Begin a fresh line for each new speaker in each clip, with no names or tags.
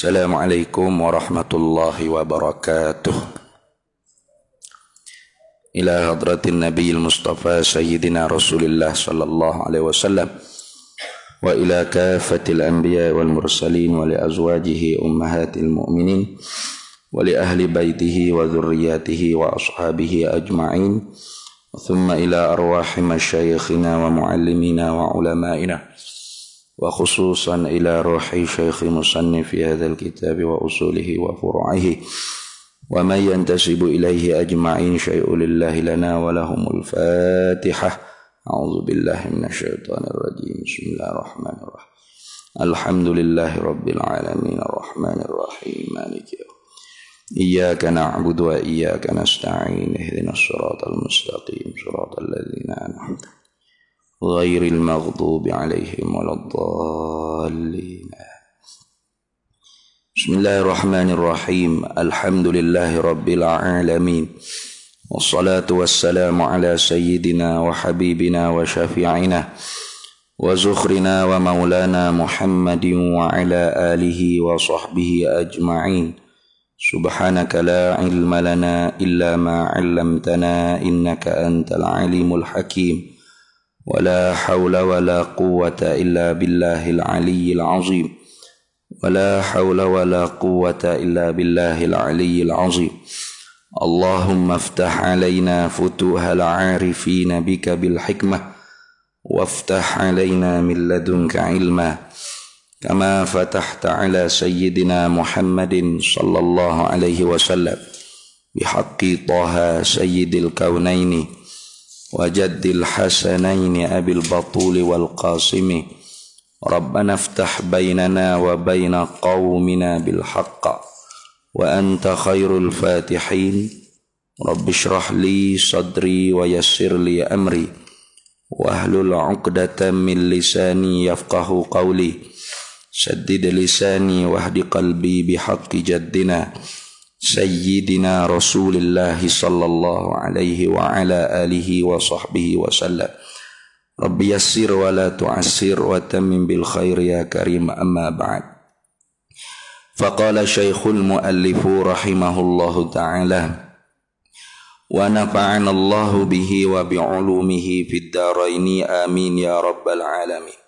السلام عليكم ورحمة الله وبركاته إلى حضرة النبي المصطفى سيدنا رسول الله صلى الله عليه وسلم وإلى كافة الأنبياء والمرسلين ولأزواجه أمهات المؤمنين ولأهل بيته وذرياته وأصحابه أجمعين ثم إلى أرواح مشايخنا ومعلمينا وعلمائنا وخصوصا إلى روح شيخ مصنف هذا الكتاب وأصوله وفرعه ومن ينتسب إليه أجمعين شيء لله لنا ولهم الفاتحة أعوذ بالله من الشيطان الرجيم بسم الله الرحمن الرحيم الحمد لله رب العالمين الرحمن الرحيم مالك إياك نعبد وإياك نستعين اهدنا الصراط المستقيم صراط الذين أنعمت غير المغضوب عليهم ولا الضالين بسم الله الرحمن الرحيم الحمد لله رب العالمين والصلاة والسلام على سيدنا وحبيبنا وشفيعنا وزخرنا ومولانا محمد وعلى آله وصحبه أجمعين سبحانك لا علم لنا إلا ما علمتنا إنك أنت العليم الحكيم ولا حول ولا قوة إلا بالله العلي العظيم ولا حول ولا قوة إلا بالله العلي العظيم اللهم افتح علينا فتوح العارفين بك بالحكمة وافتح علينا من لدنك علما كما فتحت على سيدنا محمد صلى الله عليه وسلم بحق طه سيد الكونين وجد الحسنين أبي البطول والقاسم ربنا افتح بيننا وبين قومنا بالحق وأنت خير الفاتحين رب اشرح لي صدري ويسر لي أمري وأهل العقدة من لساني يفقه قولي سدد لساني واهد قلبي بحق جدنا سيدنا رسول الله صلى الله عليه وعلى آله وصحبه وسلم رب يسر ولا تعسر وتمم بالخير يا كريم أما بعد فقال شيخ المؤلف رحمه الله تعالى ونفعنا الله به وبعلومه في الدارين آمين يا رب العالمين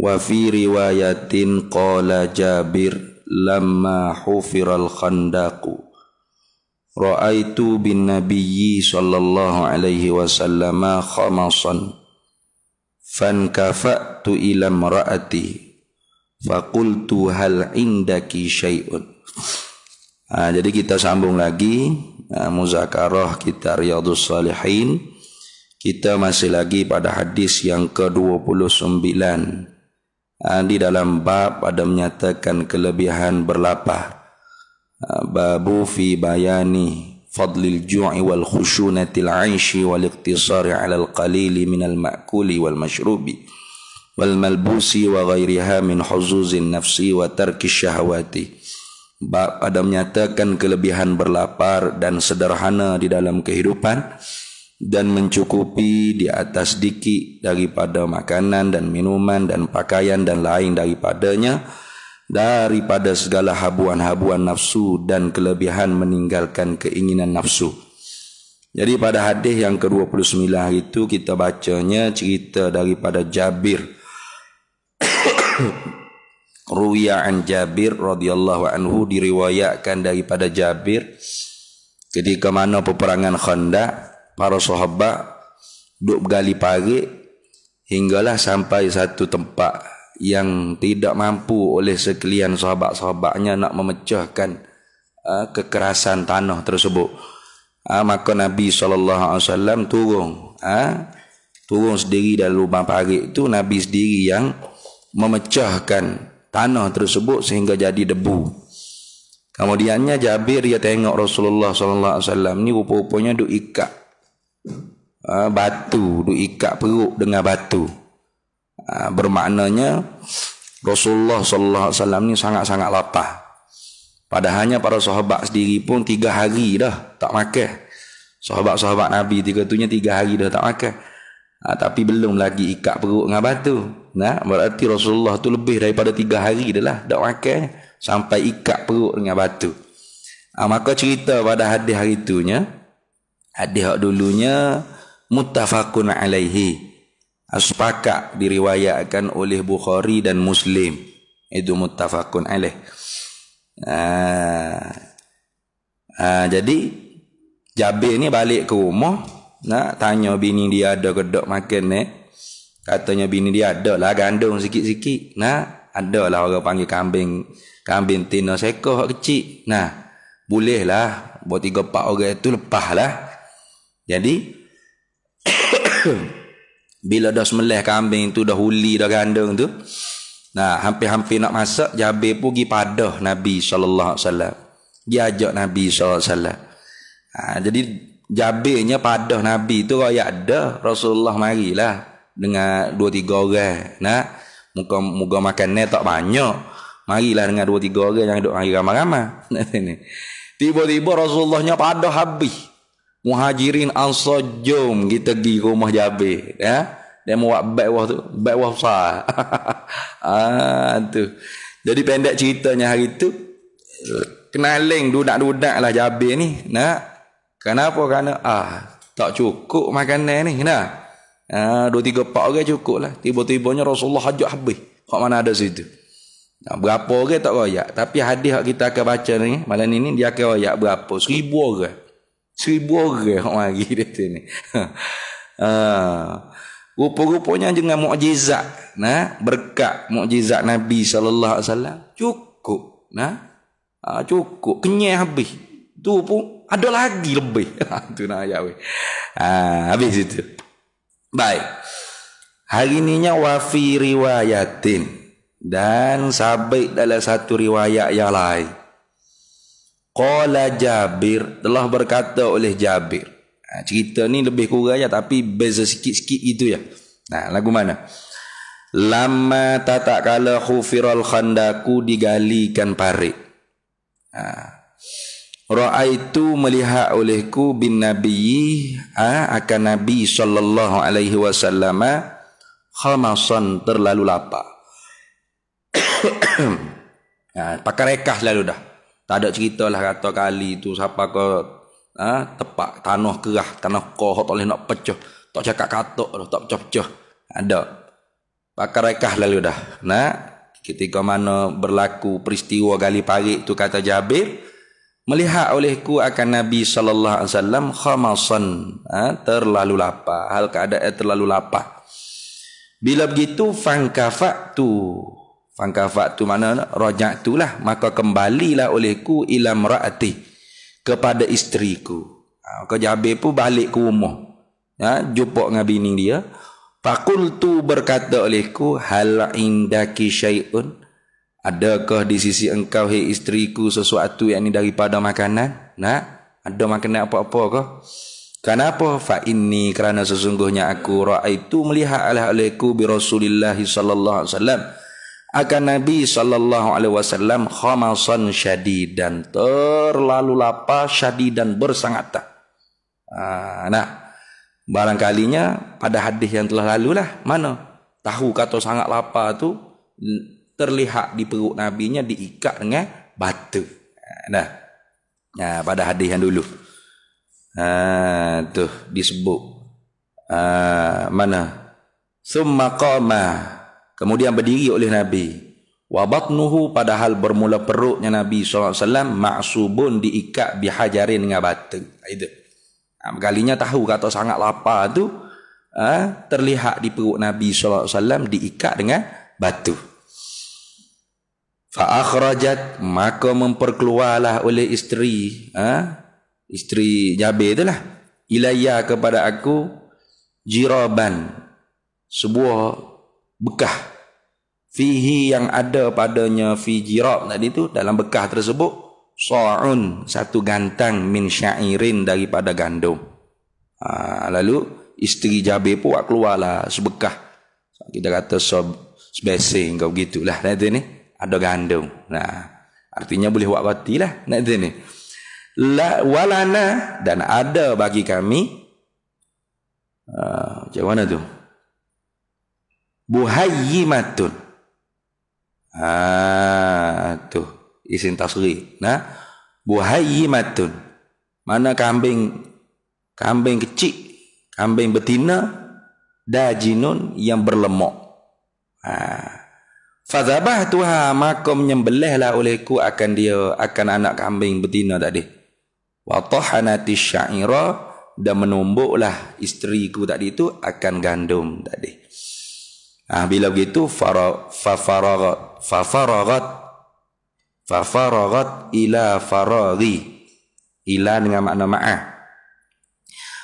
وفي رواية قال جابر Lama hufir al لما حفر الخندق رأيت بالنبي صلى الله عليه وسلم خمصا فانكفأت إلى امرأتي فقلت هل عندك شيء nah, jadi kita sambung lagi nah, ha, muzakarah kita Riyadus Salihin kita masih lagi pada hadis yang ke-29 29 Ah, di dalam bab ada menyatakan kelebihan berlapar ah, babu fi bayani fadlil ju'i wal khushunati al aishi wal iqtisari ala al qalili min al ma'kuli wal mashrubi wal malbusi wa ghairiha min huzuzin nafsi wa tarki syahwati bab ada menyatakan kelebihan berlapar dan sederhana di dalam kehidupan dan mencukupi di atas diki daripada makanan dan minuman dan pakaian dan lain daripadanya daripada segala habuan-habuan nafsu dan kelebihan meninggalkan keinginan nafsu. Jadi pada hadis yang ke-29 itu kita bacanya cerita daripada Jabir. Ruya an Jabir radhiyallahu anhu diriwayatkan daripada Jabir ketika mana peperangan Khandaq para sahabat duk gali parit hinggalah sampai satu tempat yang tidak mampu oleh sekalian sahabat-sahabatnya nak memecahkan uh, kekerasan tanah tersebut. uh, maka Nabi saw. alaihi wasallam turun, uh, turun sendiri dari lubang parit itu Nabi sendiri yang memecahkan tanah tersebut sehingga jadi debu. Kemudiannya Jabir dia tengok Rasulullah saw ni rupa-rupanya duk ikat Ha, batu duk ikat perut dengan batu ha, bermaknanya Rasulullah sallallahu alaihi wasallam ni sangat-sangat lapar padahalnya para sahabat sendiri pun tiga hari dah tak makan sahabat-sahabat Nabi tiga tunya tiga hari dah tak makan ha, tapi belum lagi ikat perut dengan batu nah berarti Rasulullah tu lebih daripada tiga hari dah lah tak makan sampai ikat perut dengan batu ha, maka cerita pada hadis hari itunya hadis hak dulunya muttafaqun alaihi sepakat diriwayatkan oleh Bukhari dan Muslim itu muttafaqun alaih ah, ah jadi Jabir ni balik ke rumah nak tanya bini dia ada gedok makan ni katanya bini dia ada lah gandung sikit-sikit nak ada lah orang panggil kambing kambing tina seko kecil nah boleh lah buat tiga empat orang itu lepas lah jadi bila dah semelih kambing tu dah huli dah gandeng tu nah hampir-hampir nak masak jabe pergi padah Nabi sallallahu alaihi wasallam dia ajak Nabi sallallahu alaihi wasallam ha, jadi jabenya padah Nabi tu kaya ada Rasulullah marilah dengan dua tiga orang nah muka muka makannya tak banyak marilah dengan dua tiga orang yang duduk ramai-ramai tiba-tiba Rasulullahnya padah habis Muhajirin Ansar jom kita pergi rumah Jabe ya. Dia mau baik wah tu, baik wah besar. ah tu. Jadi pendek ceritanya hari tu kenaling dudak-dudak lah Jabe ni nak. Kenapa? Kerana ah tak cukup makanan ni nak? Ah dua tiga pak orang cukup lah. Tiba-tibanya Rasulullah hajat habis. Kok mana ada situ? Nah, berapa orang tak royak. Tapi hadis yang kita akan baca ni, malam ini, dia akan royak berapa? Seribu orang. Seribu orang orang lagi dia tu ni. Ha. Rupa-rupanya dengan mukjizat, nah, berkat mukjizat Nabi sallallahu alaihi wasallam cukup, nah. Ha, cukup kenyang habis. Tu pun ada lagi lebih. Ha, tu nak ayat ha, habis itu. Baik. Hari ini nya wafi riwayatin dan sabit dalam satu riwayat yang lain. Qala Jabir telah berkata oleh Jabir. Ha, cerita ni lebih kurang aja tapi beza sikit-sikit itu ya. Ha, nah, lagu mana? Lama tatak kala khufiral khandaku digalikan parit. Ha. itu melihat olehku bin Nabi ha, akan Nabi sallallahu alaihi wasallam khamasan terlalu lapar. ha, pakai rekah lalu dah tak ada cerita lah kata kali tu siapa ke ha, tepak tanah kerah tanah kau tak boleh nak pecah tak cakap katuk tu tak pecah-pecah ada pakar rekah lalu dah nah ketika mana berlaku peristiwa gali parit tu kata Jabir melihat olehku akan Nabi sallallahu alaihi wasallam khamasan ha, terlalu lapar hal keadaan terlalu lapar bila begitu fankafa tu Fangkafak tu mana? Rojak tu lah. Maka kembalilah olehku ilam ra'ati. Kepada isteriku. Ha, kau jabe pun balik ke rumah. Ha, jumpa dengan bini dia. Fakultu berkata olehku. Hal indaki syai'un. Adakah di sisi engkau, hei isteriku, sesuatu yang ini daripada makanan? Nak? Ada makanan apa-apa kah? Kenapa? Fa ini kerana sesungguhnya aku ra'aitu melihat alaikum bi Rasulillah sallallahu alaihi wasallam akan Nabi sallallahu alaihi wasallam khamasan dan terlalu lapar dan bersangata. Ha, nah barangkalinya pada hadis yang telah lalu lah mana tahu kata sangat lapar tu terlihat di perut Nabi nya diikat dengan batu. Nah. Ha, nah ha, pada hadis yang dulu. Ha tu disebut ha, mana summa qama kemudian berdiri oleh Nabi. Wabatnuhu padahal bermula perutnya Nabi SAW maksubun diikat bihajarin dengan batu. Ha, itu. Ha, Kalinya tahu kata sangat lapar tu ha, terlihat di perut Nabi SAW diikat dengan batu. Fa'akhrajat maka memperkeluarlah oleh isteri isteri Jabir tu lah ilayah kepada aku jiraban sebuah bekah fihi yang ada padanya fi jirab tadi tu dalam bekah tersebut sa'un satu gantang min sya'irin daripada gandum ha, lalu isteri Jabir pun keluarlah sebekah kita kata sebesing kau gitulah lah ni ada gandum nah artinya boleh buat batilah nak ni la walana dan ada bagi kami uh, macam mana tu buhayyimatun ah ha, tu isin tasri nah buhayyimatun mana kambing kambing kecil kambing betina dajinun yang berlemak ha fazabah tuha maka menyembelihlah olehku akan dia akan anak kambing betina tadi wa tahanati syaira dan menumbuklah isteriku tadi itu akan gandum tadi. Ah bila begitu fafaragat fafaragat fafaragat ila faragi ila dengan makna ma'ah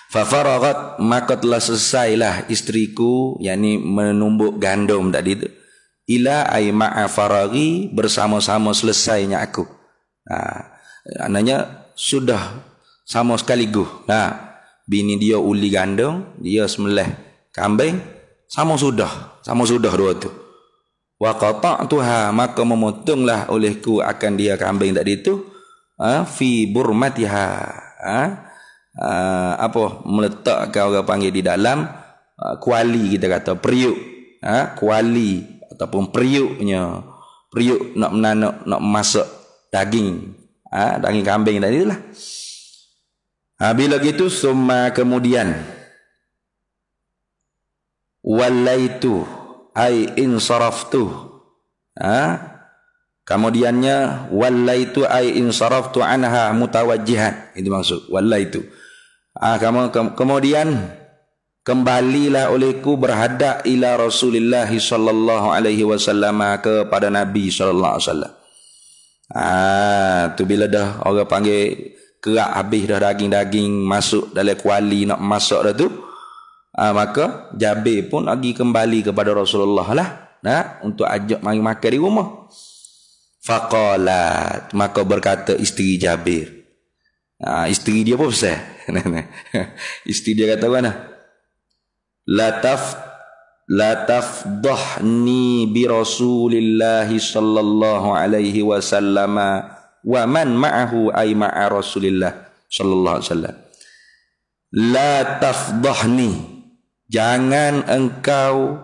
fafaragat maka telah selesailah istriku yakni menumbuk gandum tadi itu ila ai ma'a faragi bersama-sama selesainya aku nah ananya sudah sama sekali guh nah bini dia uli gandum dia semelih kambing sama sudah, sama sudah dua tu. Wa qata'tuha maka memotonglah olehku akan dia kambing tadi itu ha, fi burmatiha. Ha, ha, apa meletakkan orang panggil di dalam ha, kuali kita kata periuk. Ha, kuali ataupun periuknya. Periuk nak menanak nak masak daging. Ha, daging kambing tadi itulah. Ha, bila gitu semua kemudian walaitu ai insaraftu ha kemudiannya walaitu ai insaraftu anha mutawajjihan itu maksud walaitu ha, kamu, ke, kemudian kembalilah olehku berhadap ila Rasulullah sallallahu alaihi wasallam kepada Nabi sallallahu alaihi wasallam ah tu bila dah orang panggil kerak habis dah daging-daging masuk dalam kuali nak masuk dah tu ha, maka Jabir pun lagi kembali kepada Rasulullah lah nak untuk ajak mari makan di rumah faqala maka berkata isteri Jabir ha, isteri dia pun besar isteri dia kata mana lataf lataf dahni bi rasulillahi sallallahu alaihi wasallam wa man ma'ahu ay ma'a rasulillah sallallahu alaihi wasallam la tafdahni jangan engkau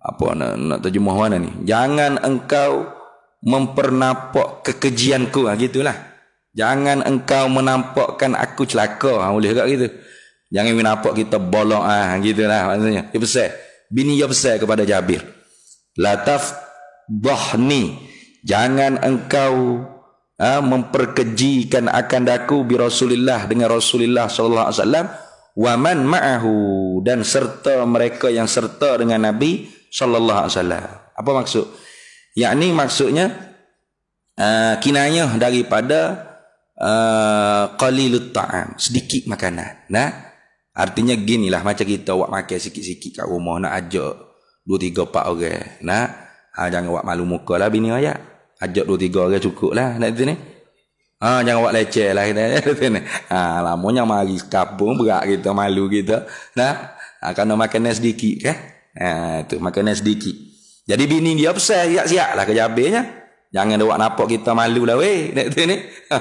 apa nak, nak terjemah mana ni jangan engkau mempernapok kekejianku ha, gitulah jangan engkau menampakkan aku celaka ha, boleh tak gitu jangan menampak kita bolong ah ha, gitulah maksudnya ya besar bini ya besar kepada Jabir lataf dahni jangan engkau ha, memperkejikan akan daku bi Rasulillah dengan Rasulillah sallallahu alaihi wasallam waman ma'ahu dan serta mereka yang serta dengan Nabi sallallahu alaihi wasallam. Apa maksud? Yakni maksudnya uh, kinayah daripada uh, qalilut ta'am, sedikit makanan. Nah, artinya ginilah macam kita awak makan sikit-sikit kat rumah nak ajak dua tiga 4 orang. Nah, ha, jangan awak malu mukalah bini ayat. Ajak dua tiga orang cukup lah nak sini. Ha, jangan buat leceh lah kita. Ha, lamanya mari kapung berat kita, malu kita. Nah, akan ha, kena makan nasi sedikit ke? Ha, tu makan nasi sedikit. Jadi bini dia pesan siap-siap lah kerja habisnya. Jangan dia buat nampak kita malu lah weh. Nak tu ni.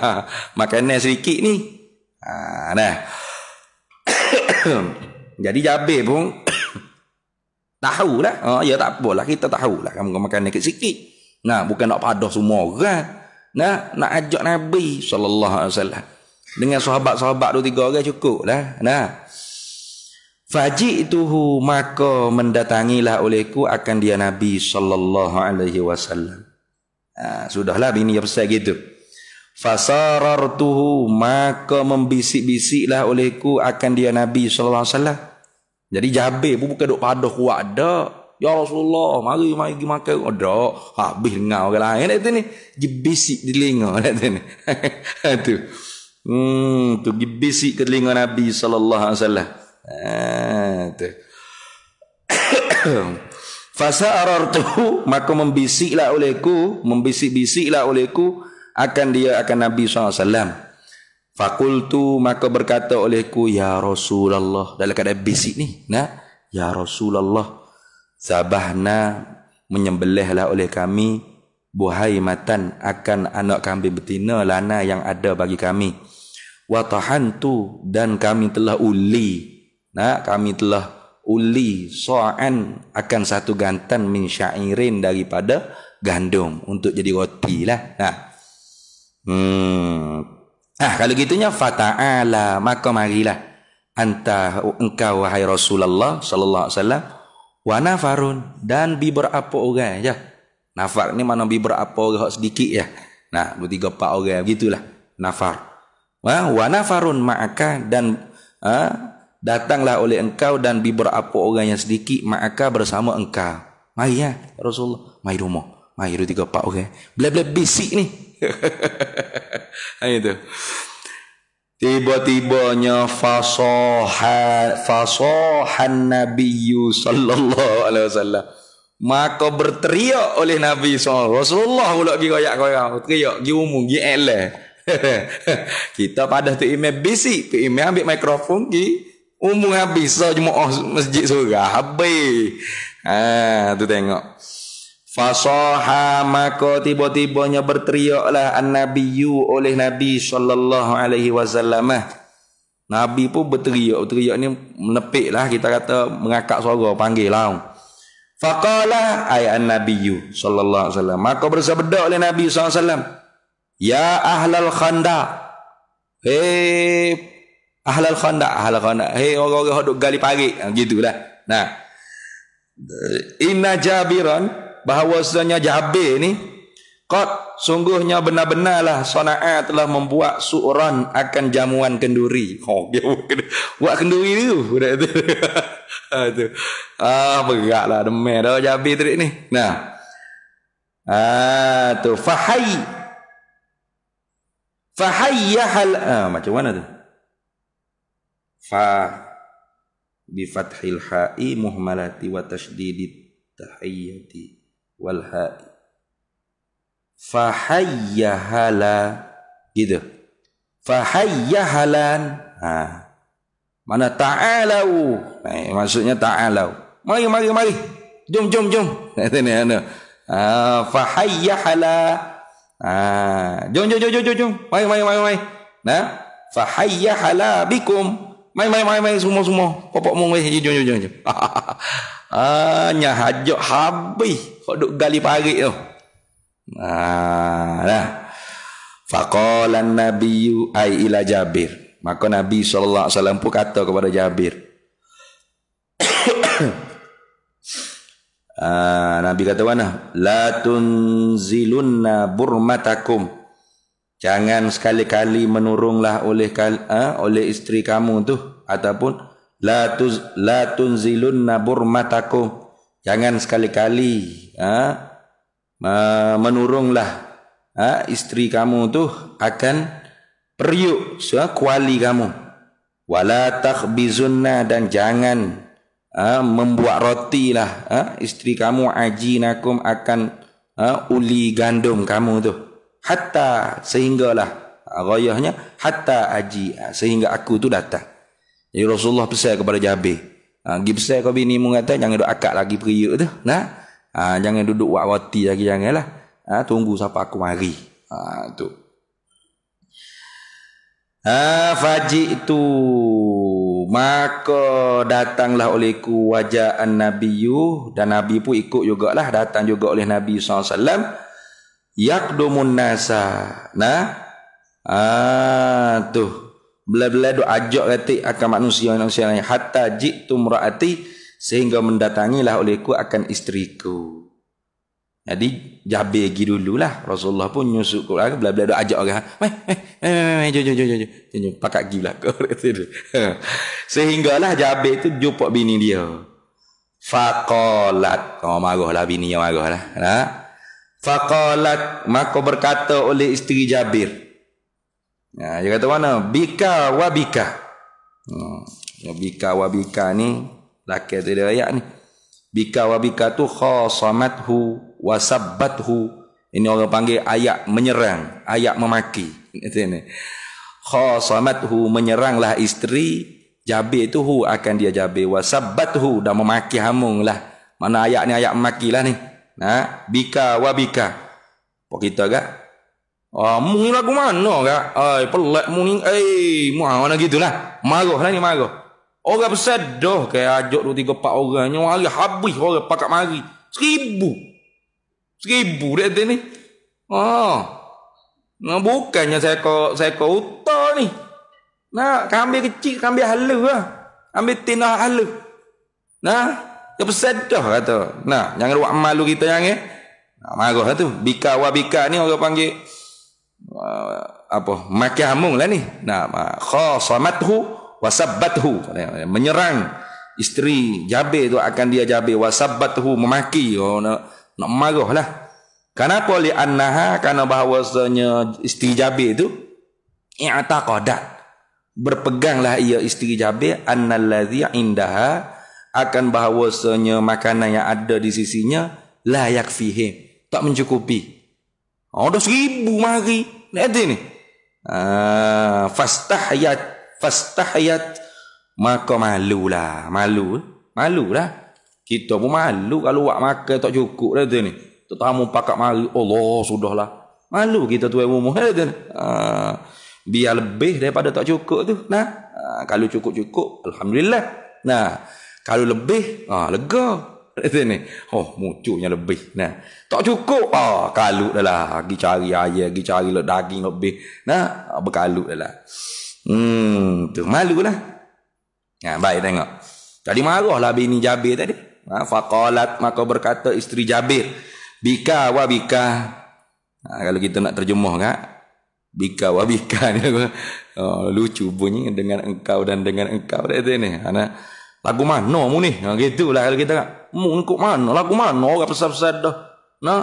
makan nasi sedikit ni. Ha, nah. Jadi jabe pun tahu lah. Ha, ya tak apalah kita tahu lah. Kamu makan nasi sikit. Nah, bukan nak padah semua orang. Kan? nah nak ajak Nabi sallallahu alaihi wasallam dengan sahabat-sahabat dua tiga orang cukup lah nah faji tuhu maka mendatangilah olehku akan dia Nabi sallallahu alaihi wasallam ah sudahlah bini yang besar gitu fasarartuhu maka membisik-bisiklah olehku akan dia Nabi sallallahu alaihi wasallam jadi jabe bukan dok padah kuat dak Ya Rasulullah, mari mari pergi makan. Ada. Oh, habis dengar orang lain dekat sini. jibisik di telinga dekat sini. Ha, tu. Hmm, tu jebisik ke telinga Nabi sallallahu alaihi wasallam. Ha, tu. Fasa arartuhu, maka membisiklah olehku, membisik-bisiklah olehku, akan dia akan Nabi SAW. Fakultu, maka berkata olehku, Ya Rasulullah. Dalam keadaan bisik ni, nah, Ya Rasulullah. Sabahna menyembelihlah oleh kami buhai matan akan anak kambing betina lana yang ada bagi kami. Watahan tu dan kami telah uli. Nah, kami telah uli so'an akan satu gantan min syairin daripada gandum untuk jadi roti lah. Nah. Hmm. Ah, kalau gitunya fata'ala maka marilah anta engkau wahai Rasulullah sallallahu alaihi wasallam wa nafarun dan biber apa orang ya nafar ni mana biber apa orang sedikit ya nah dua tiga empat orang gitulah nafar ah, wa nafarun ma'aka dan ha, datanglah oleh engkau dan biber apa orang yang sedikit ma'aka bersama engkau mai ya rasulullah mai rumo mai dua tiga empat orang bla bla bisik ni ha itu Tiba-tibanya fasohan Nabi sallallahu alaihi wasallam. Maka berteriak oleh Nabi Sallallahu Alaihi SAW. Rasulullah pula pergi koyak-koyak. Teriak, pergi umum, pergi elah. Kita pada tu imam bisik. Tu imam ambil mikrofon pergi. Umum habis. So, jemaah masjid surah. Habis. Ha, tu tengok. Fasoha maka tiba-tibanya berteriaklah an-nabiyu oleh Nabi sallallahu alaihi wasallam. Nabi pun berteriak, berteriak ni menepik lah kita kata mengakak suara panggil lah. Faqala ayat an-nabiyu sallallahu alaihi Maka bersabda oleh Nabi sallallahu "Ya ahlal khanda." Hei ahlal khanda, ahlal khanda. Hei orang-orang hok duk gali parit, ha, gitulah. Nah. Inna Jabiran bahawasanya Jabir ni qad sungguhnya benar-benarlah benar sana'a telah membuat su'ran akan jamuan kenduri. Oh, dia buat kenduri tu. Budak tu. ha, tu. Ah, beratlah demen dah Jabir trik ni. Nah. Ah, tu fahai yahal, ah, Macam mana tu? Fa Bifathil ha'i muhmalati wa tashdidit tahiyyati wal ha'i fahayyahala gitu fahayyahalan ha mana ta'alau nah, eh, maksudnya ta'alau mari mari mari jom jom jom ini ana ha fahayyahala ha jom jom jom jom jom mari mari mari mari nah fahayyahala bikum mai mai mai mai semua semua popok mong eh jom jom jom, jom. Hanya hajak habis. Kau duk gali parik tu. Ha, nah. Faqalan nabiyu ay ila Jabir. Maka Nabi sallallahu alaihi wasallam pun kata kepada Jabir. uh, Nabi kata mana? La tunzilunna burmatakum. Jangan sekali-kali menurunglah oleh uh, oleh istri kamu tu ataupun la tuz la tunzilun nabur mataku jangan sekali-kali ha, menurunglah ha, istri kamu tu akan periuk so, kuali kamu wala takhbizunna dan jangan ha, membuat roti lah ha, istri kamu ajinakum akan ha, uli gandum kamu tu hatta sehinggalah ha, gayahnya hatta aji ha, sehingga aku tu datang jadi Rasulullah pesan kepada Jabir. Ha, pergi pesan kau bini mu kata jangan duduk akak lagi periuk tu. Nah. Ha, jangan duduk wawati wati lagi janganlah. Ha, tunggu siapa aku mari. Ha, tu. Ha, Fajik tu. Maka datanglah olehku wajah An-Nabiyu. Dan Nabi pun ikut jugalah. Datang juga oleh Nabi SAW. Yakdumun nasa. Nah. Ha, tu. Bila-bila duk ajak kata akan manusia manusia lain. Hatta jiktu murati sehingga mendatangilah olehku akan isteriku. Jadi jabe gi dululah Rasulullah pun nyusuk ke belakang bila-bila dok ajak orang. Mai mai mai mai jom jom jom jom. Jom pakak gi belakang Sehinggalah jabe tu jumpa bini dia. Faqalat. Kau oh, marahlah bini yang marahlah. Ha? Faqalat maka berkata oleh isteri Jabir. Ya, dia kata mana? Bika wa bika. Hmm. bika wa bika ni laki tu dia ayat ni. Bika wa bika tu khasamathu wa sabbathu. Ini orang panggil ayat menyerang, ayat memaki. Itu ni. Khasamathu menyeranglah isteri Jabir tu hu akan dia jabir wa sabbathu dan memaki lah. Mana ayat ni ayat lah ni. Ha? Bika wa bika. pokok kita gak? Ah, mu ni lagu mana kak? Ai pelak mu ni. Ai, mu ah, mana gitulah. Marah lah ni marah. Orang besar dah ke ajak 2 3 4 orangnya mari habis orang pakak mari. Seribu. Seribu dia ni. oh, Nah, bukannya saya ko saya ko uta ni. Nah, kambing kecil kambing halu lah. Ambil tinah halu. Nah, dia besar dah kata. Nah, jangan buat malu kita jangan. Nah, marah tu. Bika wa bika ni orang panggil Ah, apa maki hamung lah ni nah khasamathu wasabbathu menyerang isteri Jabir tu akan dia Jabir wasabbathu memaki oh, nak, nak marah lah kenapa li annaha karena bahwasanya isteri Jabir tu i'taqadat berpeganglah ia isteri Jabir annallazi indaha akan bahwasanya makanan yang ada di sisinya layak yakfihim tak mencukupi Oh, ha, dah seribu mari. Nak ada ni. Ah, ha, fastahyat. Fastahyat. Maka malu lah. Malu. Malu lah. Kita pun malu kalau buat makan tak cukup. Nak ada ni. Tetamu pakat mari. Allah, sudah lah, Malu kita tuai umur. Nak ada ni. Ha, biar lebih daripada tak cukup tu. Nah. kalau cukup-cukup. Alhamdulillah. Nah. Kalau lebih. Ah, Lega. Kata ni. Oh, mucuknya lebih. Nah. Tak cukup. Oh, kalut dah lah. Pergi cari air. Pergi cari lah daging lebih. Nah, berkalut dah lah. Hmm, tu malu lah. nah baik tengok. Tadi marahlah bini Jabir tadi. Ha, faqalat maka berkata isteri Jabir. Bika wa bika. Ha, kalau kita nak terjemah kan. Bika wa bika ni. Oh, lucu bunyi dengan engkau dan dengan engkau. Dia ni. Anak. Ha, Lagu mana mu ni? Ha, gitu lah kalau kita kan. Mu ni kok mana? Lagu mana orang pesat-pesat dah? Nah,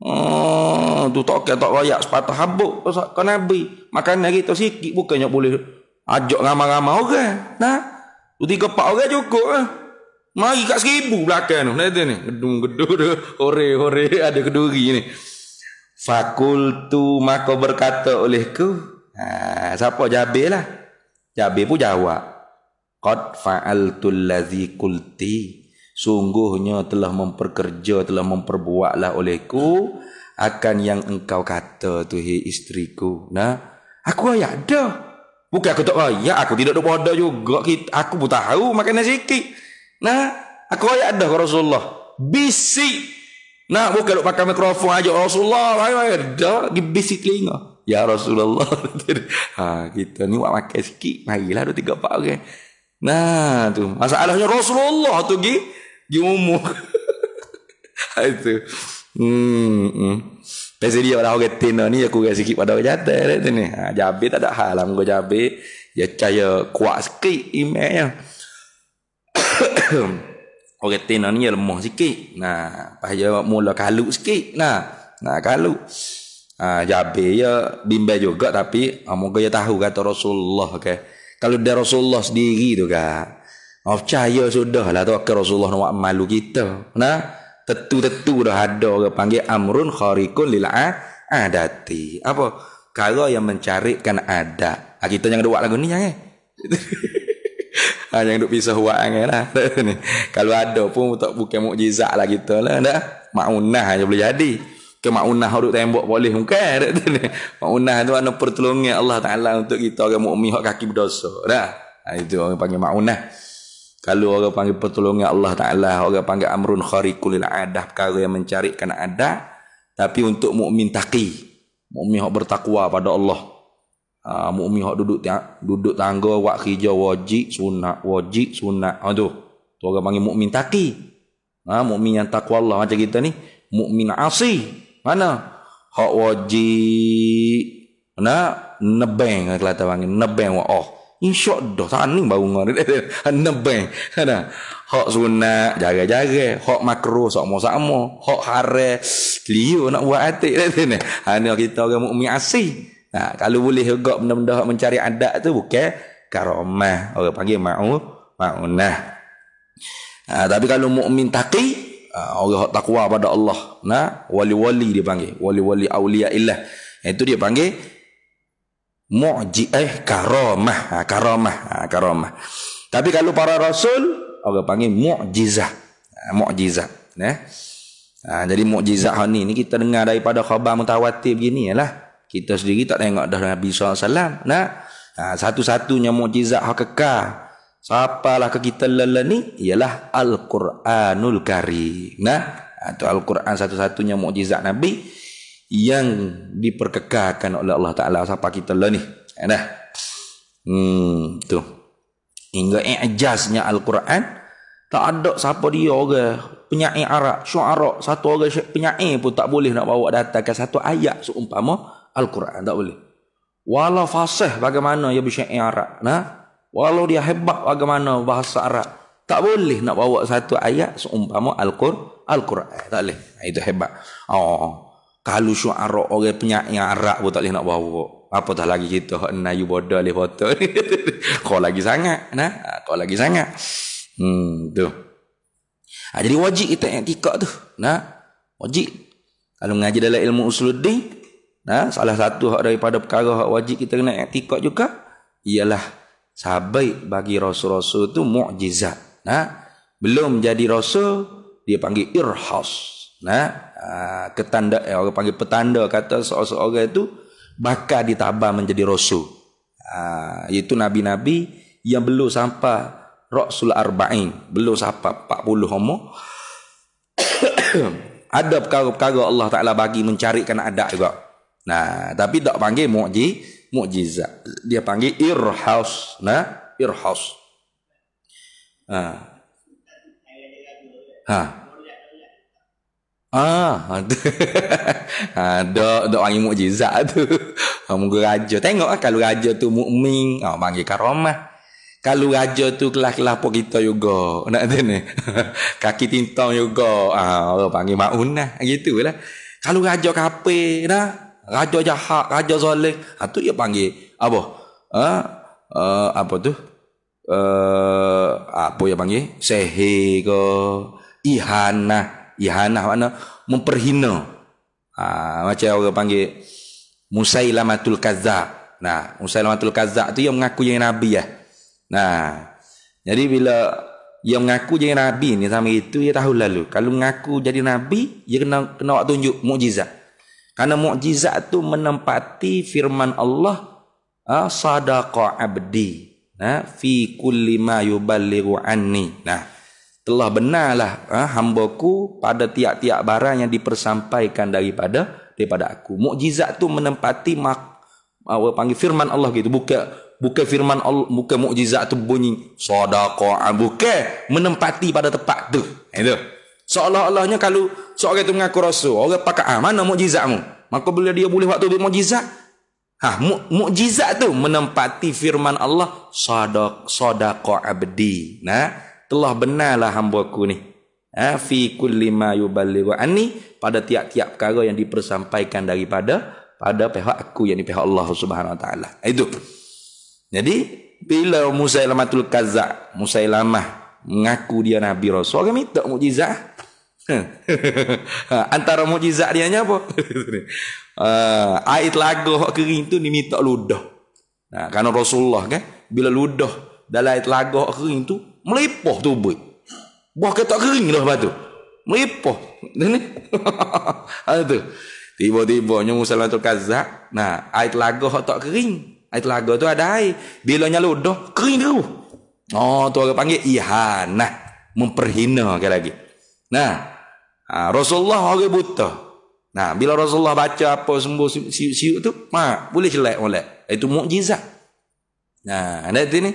Oh, tu tak kaya tak layak sepatah habuk. Pasal kau Nabi. Makan lagi tu sikit. Bukannya boleh ajak ramai-ramai orang. Nah, Tu tiga empat orang cukup lah. Mari kat seribu belakang tu. Nanti ni. Gedung-gedung. Ore ore Ada keduri ni. Fakultu maka berkata olehku. Ha, siapa? Jabir lah. Jabir pun jawab. Qad fa'altul ladzi qulti. Sungguhnya telah memperkerja, telah memperbuatlah olehku akan yang engkau kata tu hei isteriku. Nah, aku ayah ada. Bukan aku tak ayah, aku tidak ada bodoh juga. Aku pun tahu makan nasi sikit. Nah, aku ayah ada ke Rasulullah. Bisik. Nah, bukan duk pakai mikrofon aja Rasulullah. Ayah ada, bisik telinga. Ya Rasulullah. ha, kita ni buat makan sikit. Marilah ada tiga empat orang. Okay. Nah tu masalahnya Rasulullah tu gi gi umur. Ha, itu. Hmm. hmm. dia orang kata tina ni aku rasa sikit pada kerja dia ini. ni. Ha, jabe tak ada halam. Lah, Kau muka jabe. Ya caya kuat sikit imeknya. orang tina ni lemah sikit. Nah, pas dia mula kaluk sikit. Nah, nah kaluk. Ah ha, jabe ya bimbe juga tapi ha, muka tahu kata Rasulullah ke. Okay. Kalau dah Rasulullah sendiri tu kan. Of oh, cahaya sudah lah tu ke Rasulullah nak malu kita. Nah, tetu-tetu dah ada orang panggil amrun kharikun lil adati. Apa? Kalau yang mencarikan ada. Ah, kita jangan duduk buat lagu ni yang eh. yang ah, duk pisah buat yang eh? lah. Kalau ada pun tak bukan mukjizat lah kita lah. Nah, maunah je boleh jadi ke maunah huruf tembok boleh bukan tak tu ni maunah tu mana pertolongan Allah Ta'ala untuk kita orang mu'min yang kaki berdosa dah ha, itu orang panggil maunah kalau orang panggil pertolongan Allah Ta'ala orang panggil amrun kharikul adah perkara yang mencari kena ada, tapi untuk mukmin taqi mukmin yang bertakwa pada Allah ha, mukmin yang duduk duduk tangga wak kerja wajib sunat wajib sunat ha, tu tu orang panggil mukmin taqi ha, mukmin yang takwa Allah macam kita ni mukmin asih mana? Hak wajib. Mana? Nebeng kan kelata panggil. Nebeng wa oh. Insya Allah. Tahan ni baru ngah. Nebeng. Mana? Hak sunat. Jaga-jaga. Hak makro. Sama-sama. Hak hara. Liu nak buat hati. Kata ni. kita orang mu'min asih. Nah, kalau boleh juga benda-benda hak mencari adat tu. Bukan. Karamah. Orang panggil ma'u. Ma'unah. Ha, tapi kalau mukmin taqi Ah, orang hak takwa pada Allah nah wali-wali dia panggil wali-wali aulia illah itu dia panggil mujizah eh karamah ha, karamah ha, karamah tapi kalau para rasul orang panggil mu'jizah ha, mu'jizah nah ha, jadi mu'jizah ha, ni, ni kita dengar daripada khabar mutawatir begini lah kita sendiri tak tengok dah Nabi SAW nah ha, satu-satunya mu'jizah ha, Sapalah ke kita lelani ialah Al-Quranul Karim. Nah, atau ha, Al-Quran satu-satunya mukjizat Nabi yang diperkekalkan oleh Allah Taala siapa kita lelani. Ha, nah. Hmm, tu. Hingga ejasnya Al-Quran tak ada sapa dia orang penyair Arab, syuara, satu orang penyair pun tak boleh nak bawa data ke satu ayat seumpama Al-Quran tak boleh. Walau fasih bagaimana ia ya bersyair Arab. Nah, Walau dia hebat bagaimana bahasa Arab. Tak boleh nak bawa satu ayat seumpama Al-Quran. Al tak boleh. Ha, itu hebat. Oh, kalau syuara orang penyakit Arab pun tak boleh nak bawa. Apa tak lagi kita nak you bodoh leh foto Kau lagi sangat, nah. Ha, kau lagi sangat. Hmm, tu. Ha, jadi wajib kita yang i'tikad tu, nah. Wajib. Kalau mengaji dalam ilmu usuluddin, nah, salah satu daripada perkara wajib kita kena i'tikad juga ialah sahabat bagi rasul-rasul itu mukjizat. Nah, ha? belum jadi rasul dia panggil irhas. Nah, ha? ha, ketanda eh, orang panggil petanda kata seorang-seorang itu bakal ditambah menjadi rasul. Ah, itu nabi-nabi yang belum sampai Rasul Arba'in Belum sampai 40 homo Ada perkara-perkara Allah Ta'ala bagi mencarikan adat juga Nah, tapi tak panggil mu'jiz mukjizat. Dia panggil irhaus, nah, irhaus. Ah. Ha. Ah, ada ada ada orang mukjizat tu. Moga ha, raja tengok kalau raja tu mukmin, ah panggil karamah. Kalau raja tu kelas-kelas pun kita juga. Nak tahu Kaki tintang juga. Ah, panggil maunah. Gitu lah. Kalau raja kape, dah raja jahat, raja zalim. Ha tu dia panggil apa? Ha? Uh, apa tu? Uh, apa dia panggil? Sehe ke ihana, ihana mana memperhina. Ha, macam orang panggil Musailamatul Kazzab. Nah, Musailamatul Kazzab tu yang mengaku jadi nabi ya. Nah. Jadi bila dia mengaku jadi nabi ni sama itu dia tahu lalu. Kalau mengaku jadi nabi, dia kena kena tunjuk mukjizat. Karena mukjizat tu menempati firman Allah ah, sadaqa abdi ha, fi kulli ma yuballighu anni. Nah, telah benarlah ha, hambaku pada tiap-tiap barang yang dipersampaikan daripada daripada aku. Mukjizat tu menempati mak apa panggil firman Allah gitu. Buka buka firman Allah, buka mukjizat tu bunyi sadaqa abuke menempati pada tempat tu. Itu. Seolah-olahnya kalau seorang itu mengaku rasul, orang pakai ah, mana mukjizatmu? Maka bila dia boleh waktu buat mukjizat? Ha, mu, mukjizat tu menempati firman Allah, sadaq sadaqa abdi. Nah, telah benarlah hambaku ni. Ha, fi kulli ma yuballighu anni pada tiap-tiap perkara yang dipersampaikan daripada pada pihak aku yang di pihak Allah Subhanahu Wa Taala. Itu. Jadi bila Musailamatul Kazzab, Musailamah mengaku dia nabi rasul, orang minta mukjizat. Ha. Ha, antara mukjizat dia apa? air telaga hak kering tu diminta ludah. Nah, ha, karena Rasulullah kan bila ludah dalam air telaga hak kering tu melepoh tubuh. Buah ketok kering dah batu. Melepoh. Ni. itu. Tiba-tiba nya Musa tu kazak. Nah, air telaga hak tak kering. Air telaga itu ada air. Bila nya ludah kering dulu. Oh, tu orang panggil ihanah memperhina ke lagi. Nah, Ha, Rasulullah orang buta. Nah, bila Rasulullah baca apa sembuh siuk-siuk tu, mak boleh jelek molek. Itu mukjizat. Nah, ada sini.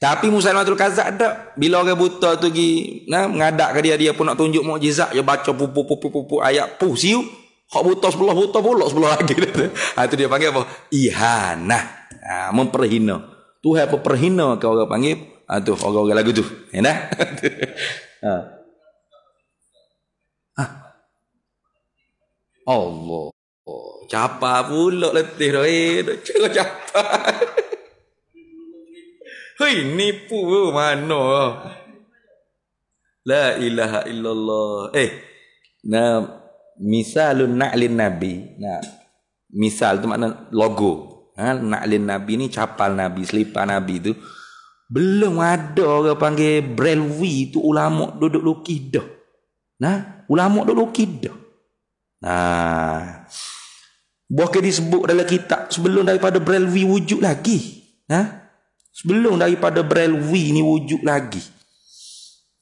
Tapi Musa Al-Matul Kazak tak. Bila orang buta tu pergi nah, mengadak ke dia, dia pun nak tunjuk mukjizat. Dia baca pupu-pupu-pupu ayat. Puh, siup. Hak buta sebelah buta pulak sebelah lagi. Ha, itu dia panggil apa? Ihana. Ha, memperhina. Tuhan apa perhina ke orang panggil? Ha, tu, orang-orang lagu tu. Ya, nah? ha. Allah. Oh, capa pula letih doi, doi cek capa. Hei, nipu mana? La ilaha illallah. Eh, na misalun na'lin nabi. Nah, misal tu makna logo. Ha, na'lin nabi ni capal nabi, selipan nabi tu. Belum ada orang panggil Brelwi tu ulama duduk lukis dah. Nah, ulama duduk lukis dah. Ha. Bahkan disebut dalam kitab sebelum daripada Brelwi wujud lagi. Ha? Sebelum daripada Brelwi ni wujud lagi.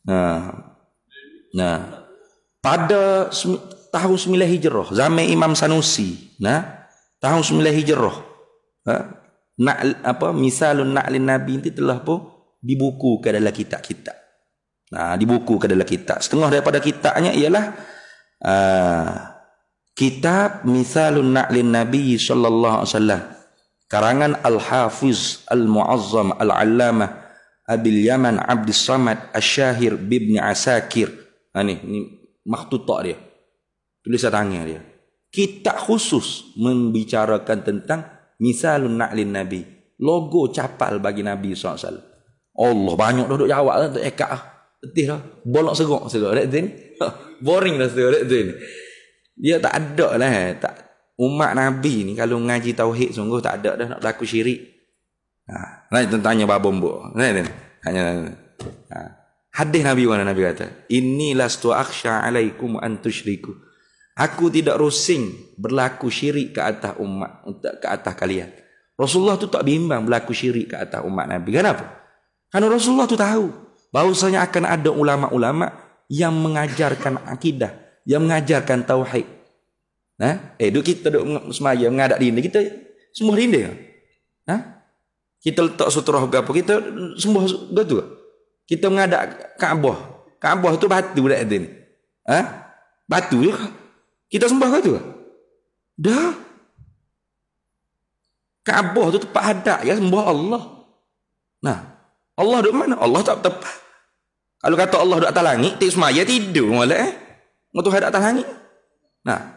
Ha. Nah. Pada tahun 9 Hijrah zaman Imam Sanusi, nah. Tahun 9 Hijrah. Ha? Nak apa misalun naklin nabi itu telah pun dibukukan dalam kitab-kitab. Nah, dibukukan dalam kitab. Setengah daripada kitabnya ialah uh, Kitab Misalun Na'lin Nabi sallallahu alaihi wasallam. Karangan Al-Hafiz Al-Muazzam Al-Allamah Abil Yaman Abdul Samad Asyahir bin Asakir. Ha ni, ni makhtutah dia. Tulisan tangan dia. Kitab khusus membicarakan tentang Misalun Na'lin Nabi. Logo capal bagi Nabi SAW. Allah banyak duduk jawab lah. Tak ekak lah. Letih lah. Bolak serok. Boring lah serok. Boring lah dia tak ada lah. Tak, umat Nabi ni kalau ngaji tauhid sungguh tak ada dah nak berlaku syirik. Ha. Nah, tanya, tanya babon Nah, Tanya. Ha. Hadis Nabi mana Nabi kata, "Innilas tu akhsha alaikum an tusyriku." Aku tidak rusing berlaku syirik ke atas umat untuk ke atas kalian. Rasulullah tu tak bimbang berlaku syirik ke atas umat Nabi. Kenapa? Karena Rasulullah tu tahu bahawasanya akan ada ulama-ulama yang mengajarkan akidah yang mengajarkan tauhid. Nah, ha? eh duk kita duk semaya mengadak dinding kita semua dinding. Nah. Ha? Kita letak sutrah ke apa kita sembuh gitu. Kita mengadak Kaabah. Kaabah tu batu dak tin. Ha? Batu ya. Kita sembah tu, Dah. Kaabah tu tempat hadap ya sembah Allah. Nah. Allah duk mana? Allah tak tepat. Kalau kata Allah duk atas langit, tidur semaya tidur molek eh. Waktu hari datang hangi. Nah.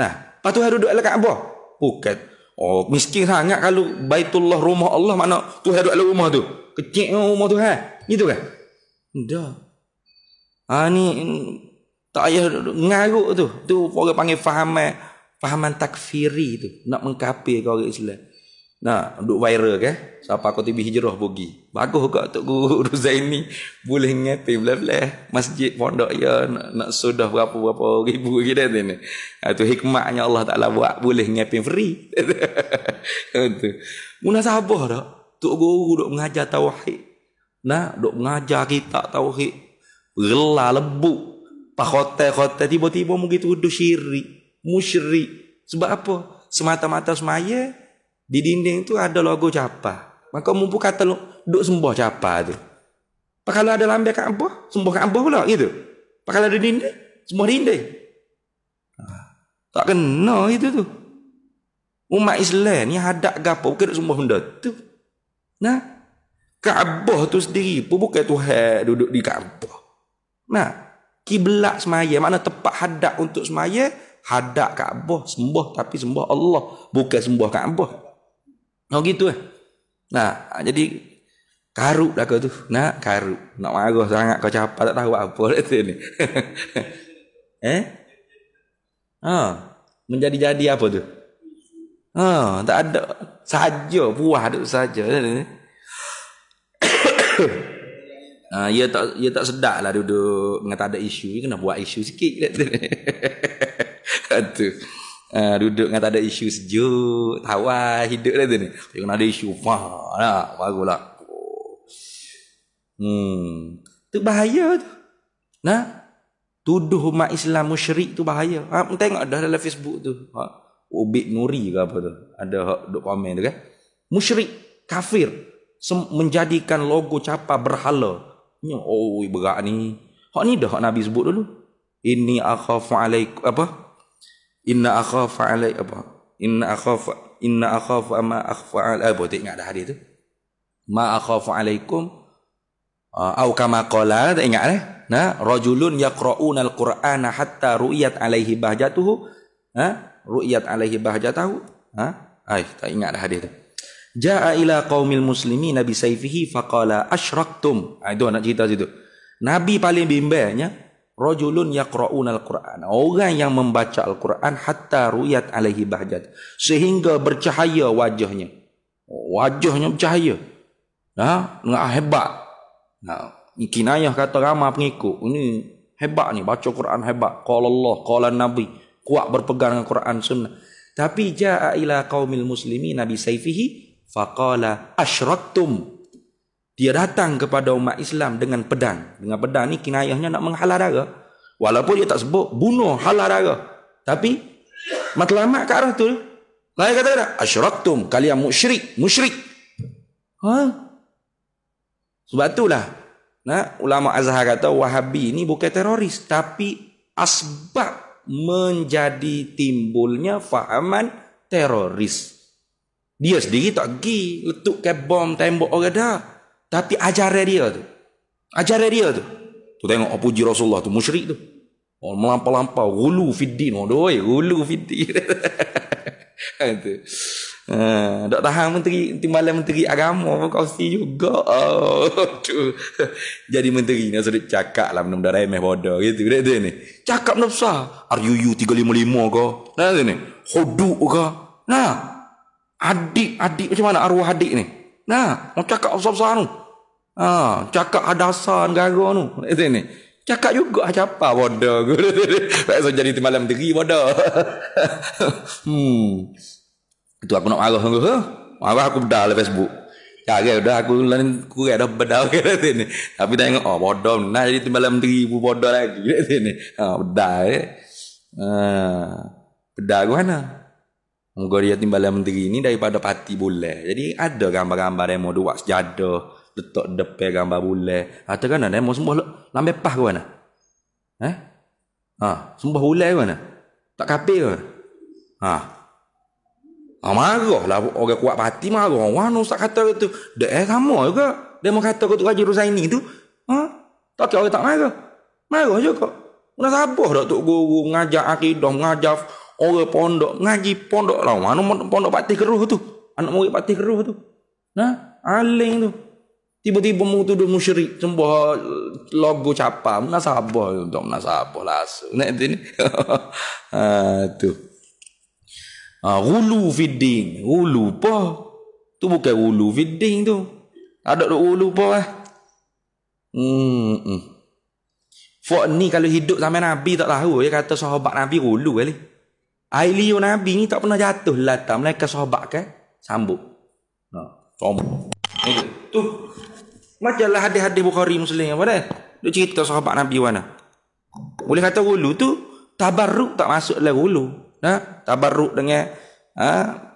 Nah, patuh hari duduk dekat apa? Bukan. Oh, miskin sangat kalau Baitullah rumah Allah mana tu hari duduk dekat rumah tu. Kecil rumah tu ha. Gitu kan? Dah. Ha ni mm, tak payah ngaruk tu. Tu orang panggil fahaman fahaman takfiri tu. Nak mengkapir kau orang Islam. Nah, untuk viral ke? Eh? Siapa kau tiba hijrah bagi? Bagus kak Tok Guru Zaini boleh ngepi belah-belah eh? masjid pondok ya nak, nak sudah berapa-berapa ribu kita ni. Itu ah, hikmahnya Allah Taala buat boleh ngepi free. Itu. Muna sabar dak? Tok Guru duk mengajar tauhid. Nah, duk mengajar kita tauhid. Gelah lebu. Pakote-kote tiba-tiba mungkin tuduh syirik, musyrik. Sebab apa? Semata-mata semaya di dinding tu ada logo capa. Maka mumpu kata lo duk sembah capa tu. Kalau ada lambe Kaabah, sembah Kaabah pula gitu. Kalau ada dinding, sembah dinding. Ha. Tak kena itu tu. Umat Islam ni hadap gapo bukan sembah benda tu. Nah. Kaabah tu sendiri pun bukan Tuhan duduk di Kaabah. Nah. Kiblat semaya, mana tepat hadap untuk semaya, hadap Kaabah, sembah tapi sembah Allah, bukan sembah Kaabah. Oh gitu eh. Nah, jadi karuk lah tu. Nak karuk. Nak marah sangat kau capa tak tahu apa itu lah ni. eh? Ha, oh, menjadi-jadi apa tu? Ha, oh, tak ada saja buah tu saja. Lah ah ia ya tak ia ya tak sedaklah duduk dengan tak ada isu, ia ya kena buat isu sikit. Lah tu. Uh, duduk dengan tak ada isu sejuk, tawar hidup dia lah ni. Tapi ada isu, fah, nah, baru lah. Hmm. Itu bahaya tu. Nah, tuduh umat Islam musyrik tu bahaya. Ha, tengok dah dalam Facebook tu. Ha, Ubit Nuri ke apa tu. Ada hak duduk komen tu kan. Musyrik, kafir. menjadikan logo capa berhala. Ini, oh, berat ni. Hak ni dah hak Nabi sebut dulu. Ini akhafu alaikum. Apa? inna akhafa alai apa inna akhaf inna akhaf ma akhfa al apa eh, tak ingat dah hadis tu ma akhafa alaikum ah, au kama qala tak ingat dah eh? na rajulun yaqra'una alqur'ana hatta ru'yat alaihi bahjatuhu ha ru'yat alaihi bahjatahu ha ai tak ingat dah hadis tu jaa ila qaumil muslimin nabi saifihi faqala asyraktum ai ah, tu nak cerita situ nabi paling bimbangnya rajulun yaqra'unal Qur'an. Orang yang membaca Al-Quran hatta ru'yat alaihi bahjat. Sehingga bercahaya wajahnya. Wajahnya bercahaya. Ha, dengan hebat. Ha, kinayah kata ramah pengikut. Ini hebat ni baca Quran hebat. Qala Allah, qala Nabi. Kuat berpegang dengan Quran sunnah. Tapi ja'a ila qaumil muslimin Nabi saifihi faqala asyraktum dia datang kepada umat Islam dengan pedang. Dengan pedang ni kinayahnya nak menghala darah. Walaupun dia tak sebut bunuh hala darah. Tapi matlamat ke arah tu. Lain kata tak? Asyraktum kalian musyrik. Musyrik. Ha? Sebab itulah. Nah, ulama Azhar kata Wahabi ni bukan teroris. Tapi asbab menjadi timbulnya fahaman teroris. Dia sendiri tak pergi letukkan bom tembok orang dah. Tapi ajaran dia tu. Ajaran dia tu. Tu tengok apa puji Rasulullah tu. Musyrik tu. Oh, melampau-lampau. Gulu fiddin. Oh, doi. Gulu fiddin. Itu. Ha, uh, ha, tak tahan menteri. Timbalan menteri agama. Apa kau si juga. Oh, Jadi menteri ni. Sudah cakap lah. Benda-benda remeh bodoh. Gitu. Dia tu ni. Cakap benda besar. RUU 355 kau. Nah, tu ni. Hoduk kau. Nah. Adik-adik macam mana arwah adik ni? Nah, orang cakap besar-besar tu. Ha, cakap hadasah negara tu. ni, Cakap juga ha capa bodoh. Tak usah jadi timbalan menteri bodoh. hmm. Itu aku nak marah aku. Ha? Marah aku bedah le lah Facebook. Ya, ya, dah aku lain kurang dah bedah ke sini. Tapi dah ingat, oh bodoh, nak jadi timbalan menteri pun bodoh lagi ke sini. Ha, bedah eh. Ha, bedah ke mana? Moga dia timbalan menteri ni daripada parti boleh. Jadi ada gambar-gambar demo dua sejadah. Letak depe gambar boleh. Kata ah, kan ada demo sembuh lambai pah ke mana? Eh? Ha, ah, sembuh boleh ke mana? Tak kapi ke mana? Ha. Ha, marah lah orang kuat parti marah. Wah, nak usah kata tu. Dek eh, sama juga. Demo kata kutu Raja Rusaini tu. Ha? Tak kira orang tak marah. Marah juga. Mula sabar tak tu guru mengajar akidah, mengajar orang pondok ngaji pondok lah anu pondok pati keruh tu anak murid pati keruh tu nah aling tu tiba-tiba tu tuduh musyrik cembah eh, logo capa nasabah ya ha, tu nasabah ha, las nak ini tu hulu ulu hulu po tu bukan hulu fiddin tu ada tu hulu po eh? hmm, hmm. Fuk ni kalau hidup sampai Nabi tak tahu. Dia kata sahabat Nabi hulu kali. Eh? Air liur Nabi ni tak pernah jatuh latar. Mereka sahabat kan? Sambut. Ha. Sambut. Tu. Macam lah hadis-hadis Bukhari Muslim apa dah. Dia cerita sahabat Nabi mana. Boleh kata rulu tu. Tabarruk tak masuk dalam rulu. Ha? Tabarruk dengan ha?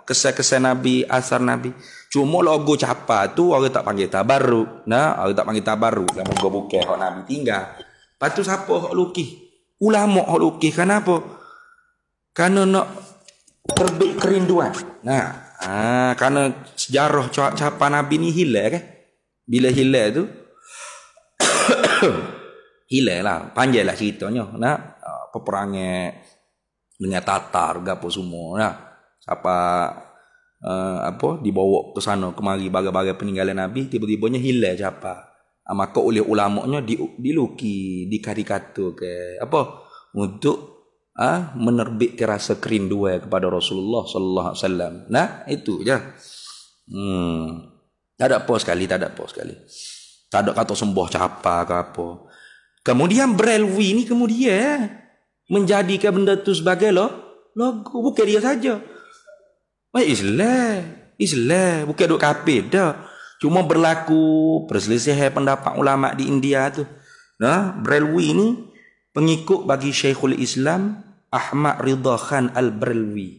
kesan-kesan Nabi, asar Nabi. Cuma logo capa tu orang tak panggil tabarruk. Nah, ha? orang tak panggil tabarruk. Yang muka bukan orang Nabi tinggal. Lepas tu siapa orang lukis? Ulama orang lukis. Kenapa? karena nak terbit kerinduan. Nah, ah, ha, karena sejarah capa Nabi ni hilang kan? Bila hilang tu, hilang lah. Panjang lah ceritanya. Nah, ha, peperangnya dengan Tatar, gapo semua. Nah, siapa uh, apa dibawa ke sana kemari bagai-bagai peninggalan Nabi, tiba-tibanya hilang siapa. Maka oleh ulama'nya di dikarikatur ke. Apa? Untuk ah ha, menerbitkan rasa kerinduan kepada Rasulullah sallallahu alaihi wasallam. Nah, itu je. Hmm. Tak ada apa sekali, tak ada apa sekali. Tak ada kata sembah capa ke apa. Kemudian Brelwi ni kemudian eh, menjadikan benda tu sebagai lo logo bukan dia saja. Baik eh, Islam, Islam bukan duk kafir dah. Cuma berlaku perselisihan pendapat ulama di India tu. Nah, ha? Brelwi ni pengikut bagi Syekhul Islam Ahmad Ridha Khan Al-Berlwi.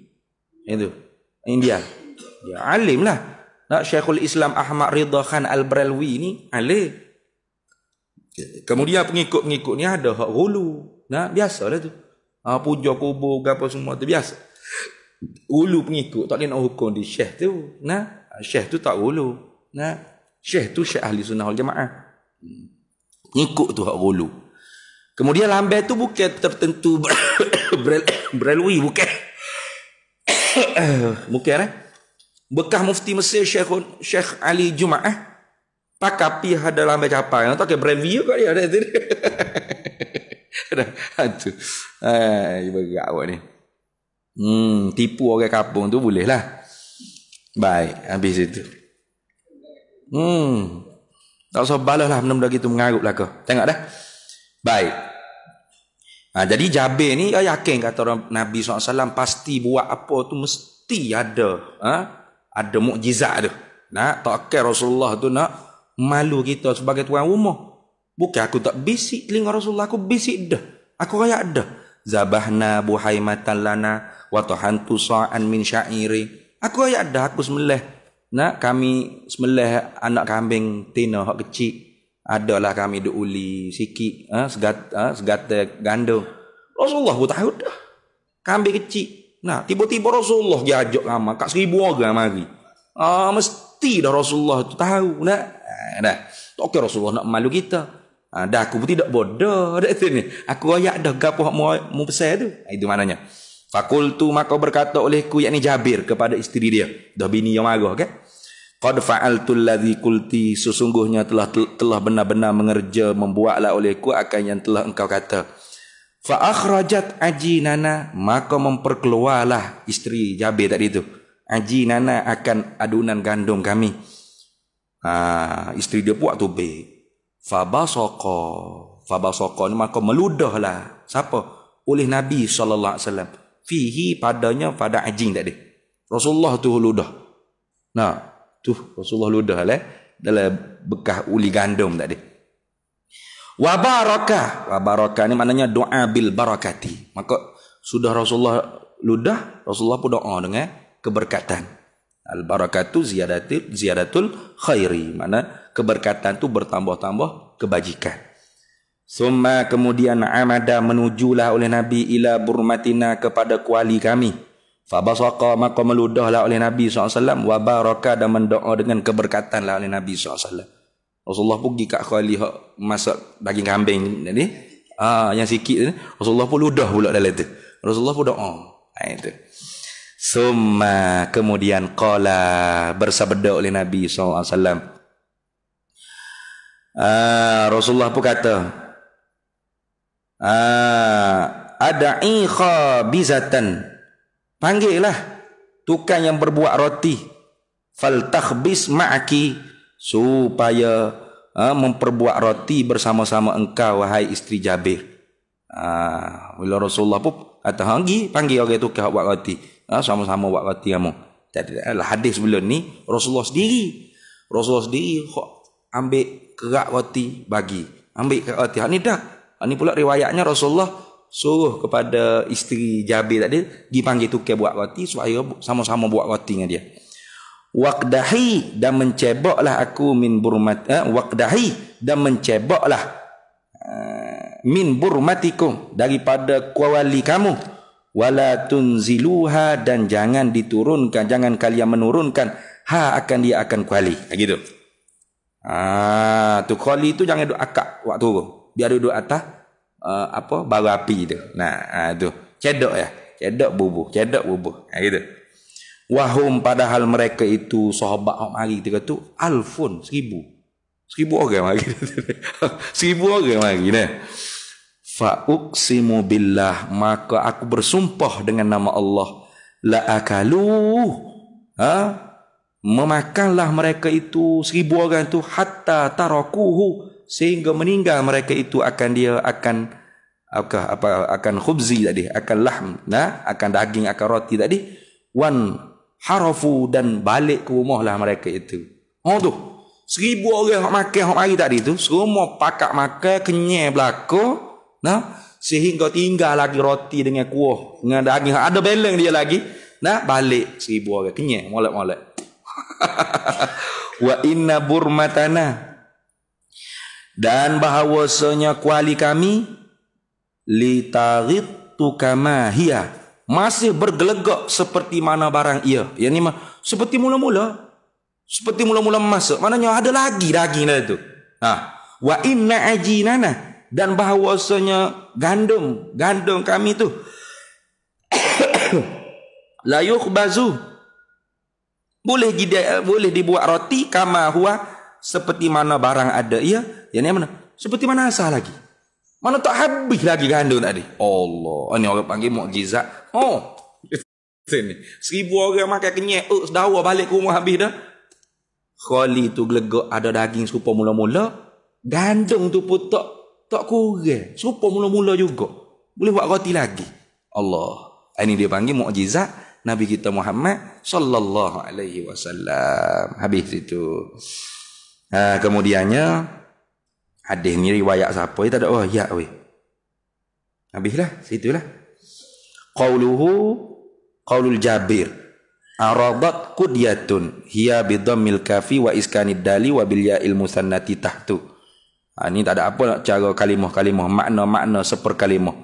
Itu. Ini dia. Dia alim lah. Nak Syekhul Islam Ahmad Ridha Khan Al-Berlwi ni alim. Kemudian pengikut-pengikut ni ada hak hulu. Nah, biasa, biasalah tu. Ha, puja kubur ke apa semua tu biasa. Ulu pengikut tak boleh nak hukum di Syekh tu. Nah, Syekh tu tak hulu. Nah, Syekh tu Syekh Ahli Sunnah Al-Jamaah. Hmm. Pengikut tu hak hulu. Kemudian lambai tu bukan tertentu berelui bukan. bukan eh. Bekah mufti Mesir Syekh Syekh Ali Jumaah eh? pakai pi ada lambai capai. Nak tahu brand view kat dia ada tu. Hantu. Hai bergerak awak ni. Hmm tipu orang kampung tu boleh lah. Baik, habis itu. Hmm. Tak usah balas lah benda-benda gitu mengarut lah kau. Tengok dah. Baik. Ha, jadi Jabir ni dia eh, yakin kata orang Nabi SAW pasti buat apa tu mesti ada. Ha? Ada mukjizat tu. Nak tak akan Rasulullah tu nak malu kita sebagai tuan rumah. Bukan aku tak bisik telinga Rasulullah. Aku bisik dah. Aku raya ada. Zabahna buhaimatan lana wa tuhantu sa'an min sya'iri. Aku raya ada. Aku semelih. Nak kami semelih anak kambing tina yang kecil adalah kami duk uli sikit ha, segata, ha, segata gandum Rasulullah pun tahu dah kambing kecil nah tiba-tiba Rasulullah dia ajak sama kat seribu orang mari ah ha, mesti dah Rasulullah tu tahu nak ha, dah tak okay, Rasulullah nak malu kita ha, dah aku pun tidak bodoh dah sini aku ayak dah gapo hak mu, besar tu ha, itu maknanya fakultu maka berkata olehku yakni Jabir kepada isteri dia dah bini yang marah kan okay? Qad fa'altu alladhi kulti sesungguhnya telah telah benar-benar mengerja membuatlah olehku akan yang telah engkau kata. Fa akhrajat nana, maka memperkeluarlah isteri Jabir tadi tu. nana akan adunan gandum kami. Ha, isteri dia buat tu be. Fa basaqa. Fa basaqa ni maka meludahlah. Siapa? Oleh Nabi sallallahu alaihi wasallam. Fihi padanya pada ajin tadi. Rasulullah tu ludah. Nah, tu Rasulullah ludah lah eh. dalam bekah uli gandum tadi wa barakah wa barakah ni maknanya doa bil barakati maka sudah Rasulullah ludah Rasulullah pun doa dengan keberkatan al barakatu ziyadatul ziyadatul khairi mana keberkatan tu bertambah-tambah kebajikan summa kemudian amada menujulah oleh nabi ila burmatina kepada kuali kami Fabasaka maka meludahlah oleh Nabi SAW. Wa baraka dan mendoa dengan keberkatanlah oleh Nabi SAW. Rasulullah pergi kat khali masak daging kambing tadi. Ah, ha, yang sikit tu. Rasulullah pun ludah pula dalam tu. Rasulullah pun doa. Ha, itu. Suma kemudian qala bersabda oleh Nabi SAW. Ah, ha, Rasulullah pun kata. Ah, Ada'i khabizatan. bizatan Panggil lah tukang yang berbuat roti. Fal takhbis ma'aki supaya ha, memperbuat roti bersama-sama engkau wahai isteri Jabir. Ah, bila Rasulullah pun kata hangi panggil orang itu kau buat roti. Ha, sama-sama buat roti kamu. Tak ada lah, hadis sebelum ni Rasulullah sendiri. Rasulullah sendiri kok ambil kerak roti bagi. Ambil kerak roti. Ha dah. Ha pula riwayatnya Rasulullah suruh kepada isteri Jabir tadi pergi panggil tukar buat roti supaya sama-sama buat roti dengan dia waqdahi dan menceboklah aku min burmat eh, waqdahi dan menceboklah eh, min burmatikum daripada kuali kamu wala tunziluha dan jangan diturunkan jangan kalian menurunkan ha akan dia akan kuali begitu ha, ah tu kuali tu jangan duduk akak waktu turun dia duduk atas uh, apa bara api tu. Nah, uh, tu. Cedok ya. Cedok bubuh, cedok bubuh. Ha gitu. Wahum padahal mereka itu sahabat hak mari tiga tu alfun seribu. Seribu orang mari. seribu orang mari nah. Fa uqsimu billah maka aku bersumpah dengan nama Allah la akalu. Ha? Memakanlah mereka itu seribu orang tu hatta tarakuhu sehingga meninggal mereka itu akan dia akan apa apa akan khubzi tadi akan lahm nah akan daging akan roti tadi wan harafu dan balik ke rumahlah mereka itu oh tu seribu orang hok makan hok mari tadi tu semua pakak makan kenyang belako nah sehingga tinggal lagi roti dengan kuah dengan daging ada beleng dia lagi nah balik seribu orang kenyang molek-molek wa inna burmatana dan bahawasanya kuali kami litarit tu kamahia masih bergelegak seperti mana barang ia ya ni mah seperti mula-mula seperti mula-mula masuk maknanya ada lagi daging dah tu ha wa inna ajinana dan bahawasanya gandum gandum kami tu la yukhbazu boleh boleh dibuat roti kama huwa seperti mana barang ada ya yang ni mana? Seperti mana asal lagi? Mana tak habis lagi gandung tadi? Allah. Ini ah, orang panggil mukjizat. Oh. Ha. Sini. Seribu orang makan kenyek. Oh, sedawa balik ke rumah habis dah. Kholi tu gelegak ada daging serupa mula-mula. Gandung tu pun tak, tak kurang. Serupa mula-mula juga. Boleh buat roti lagi. Allah. Ini ah, dia panggil mukjizat Nabi kita Muhammad sallallahu alaihi wasallam. Habis itu. Ha, kemudiannya, hadis ni riwayat siapa dia tak ada oh ya weh habislah situlah qauluhu qaulul jabir aradat kudyatun hiya bidhammil kafi wa iskanid dali wa bil ilmu musannati tahtu ha, ini tak ada apa nak cara kalimah-kalimah makna-makna seper kalimah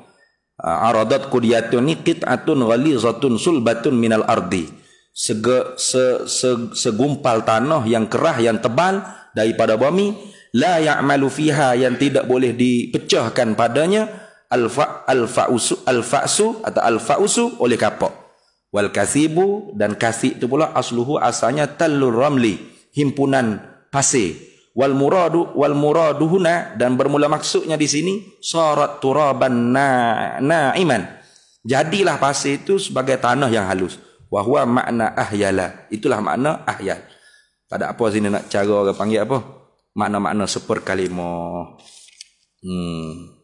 ha, aradat kudyatun ni qit'atun ghalizatun sulbatun minal ardi Sege, se, se, segumpal tanah yang kerah yang tebal daripada bumi la ya'malu fiha yang tidak boleh dipecahkan padanya alfa alfausu alfasu atau alfausu oleh kapok wal kasibu dan kasik itu pula asluhu asalnya talur ramli himpunan pasir wal muradu wal muraduhuna dan bermula maksudnya di sini sarat turaban na, naiman jadilah pasir itu sebagai tanah yang halus wahwa huwa makna ahyala itulah makna ahyal tak ada apa sini nak cara orang panggil apa makna-makna super kalimah. Hmm.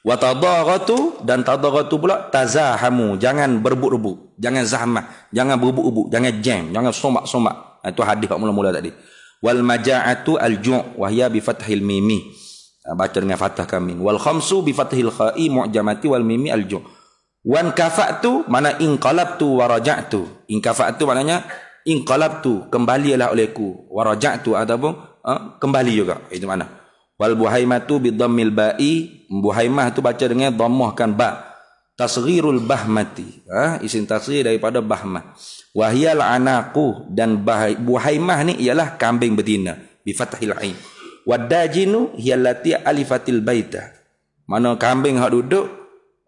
Wa tadaratu dan tadaratu pula tazahamu. Jangan berbuk-rebuk. Jangan zahmah. Jangan berbuk-rebuk. Jangan jam. Jangan somak-somak. Ha, itu hadis yang mula-mula tadi. Wal maja'atu al-ju' wahya bi fathil mimi. Ha, baca dengan fathah kami. Wal khamsu bi fathil kha'i mu'jamati wal mimi al-ju'. Wan kafa'tu mana inqalabtu wa raja'tu. Inqafa'tu maknanya inqalabtu. Kembalilah olehku. Wa raja'tu ataupun Ha? kembali juga. Itu mana? Wal buhaimah tu bidhammil ba'i. Buhaimah tu baca dengan dhammahkan ba'. Tasghirul bahmati. Ha? Isin tasghir daripada bahmah. Wahiyal anaku dan bahai. buhaimah ni ialah kambing betina. Bifatahil a'in. Wadajinu hiyalati alifatil baita. Mana kambing hak duduk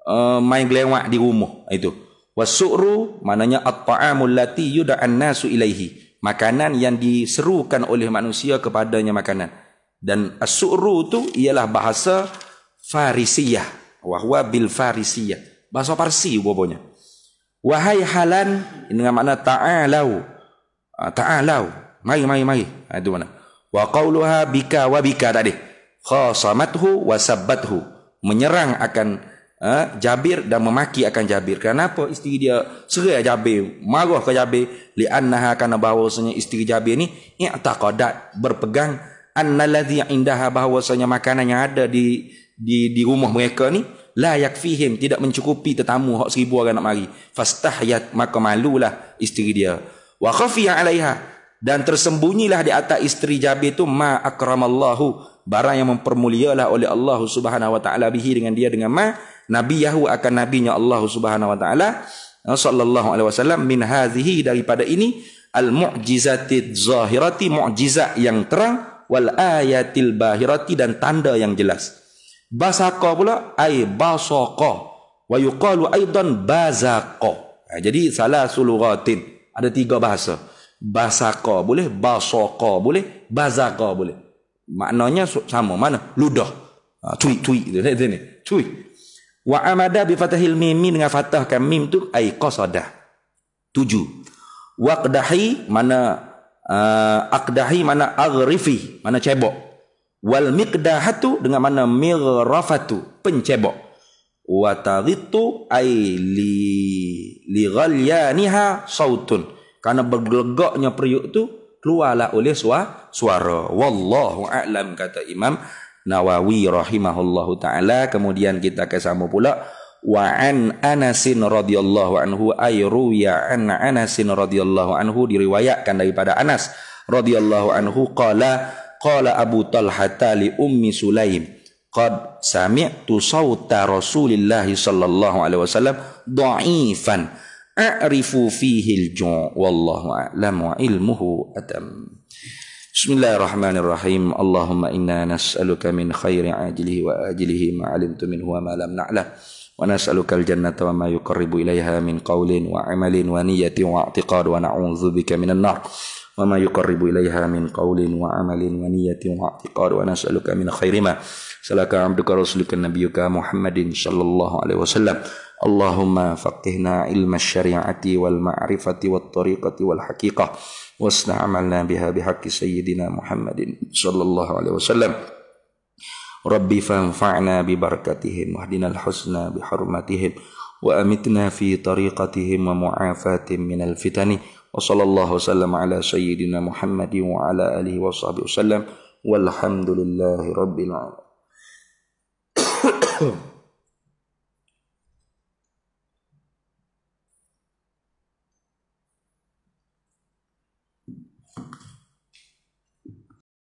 uh, main gelewak di rumah. Ha, itu. Wasu'ru maknanya at-ta'amul lati yud'an nasu ilaihi makanan yang diserukan oleh manusia kepadanya makanan. Dan as-su'ru itu ialah bahasa farisiyah. Wahwa bil farisiyah. Bahasa Parsi bobonya. Wahai halan dengan makna ta'alau. Ah, ta'alau. Mari, mari, mari. Ah, itu mana? Wa qawluha bika wa bika tadi. Khasamathu wa sabbathu. Menyerang akan... Uh, Jabir dan memaki akan Jabir. Kenapa isteri dia serai Jabir, marah ke Jabir? Li'annaha kana bahawasanya isteri Jabir ni i'taqadat berpegang annalladhi indaha bahawasanya makanan yang ada di di di rumah mereka ni la yakfihim tidak mencukupi tetamu hak seribu orang nak mari. Fastahyat maka malulah isteri dia. Wa khafiya 'alaiha dan tersembunyilah di atas isteri Jabir tu ma akramallahu barang yang mempermulialah oleh Allah Subhanahu wa taala bihi dengan dia dengan ma nabi yahu akan nabinya Allah Subhanahu wa taala eh, sallallahu alaihi wasallam min hadhihi daripada ini al mu'jizati zahirati mu'jizat yang terang wal ayatil bahirati dan tanda yang jelas basaqa pula ay basaqa wa yuqalu aidan bazaqa ha, jadi salah sulugatin ada tiga bahasa basaqa boleh basaqa boleh bazaqa boleh maknanya sama mana ludah ha, tui tui itu ni ni tui wa amada bi mim dengan fathahkan mim tu ai qasada tujuh waqdahi mana uh, aqdahi mana aghrifi mana cebok wal miqdahatu dengan mana mirrafatu pencebok wa taghittu ai li li ghalyaniha sautun karena bergelegaknya periuk tu keluarlah oleh suara. Wallahu a'lam kata Imam Nawawi rahimahullahu taala. Kemudian kita ke sama pula wa an Anas radhiyallahu anhu ay ruya an Anas radhiyallahu anhu diriwayatkan daripada Anas radhiyallahu anhu qala qala Abu Talha tali Ummi Sulaim qad sami'tu sawta Rasulillah sallallahu alaihi wasallam dha'ifan أعرف فيه الجوع والله أعلم وعلمه أتم بسم الله الرحمن الرحيم اللهم إنا نسألك من خير عاجله وآجله ما علمت منه وما لم نعلم ونسألك الجنة وما يقرب إليها من قول وعمل ونية واعتقاد ونعوذ بك من النار وما يقرب إليها من قول وعمل ونية واعتقاد ونسألك من خير ما سلك عبدك رسولك نبيك محمد صلى الله عليه وسلم اللهم فقهنا علم الشريعة والمعرفة والطريقة والحقيقة واصنع عملنا بها بحق سيدنا محمد صلى الله عليه وسلم ربي فانفعنا ببركتهم واهدنا الحسنى بحرمتهم وأمتنا في طريقتهم ومعافاة من الفتن وصلى الله وسلم على سيدنا محمد وعلى آله وصحبه وسلم والحمد لله رب العالمين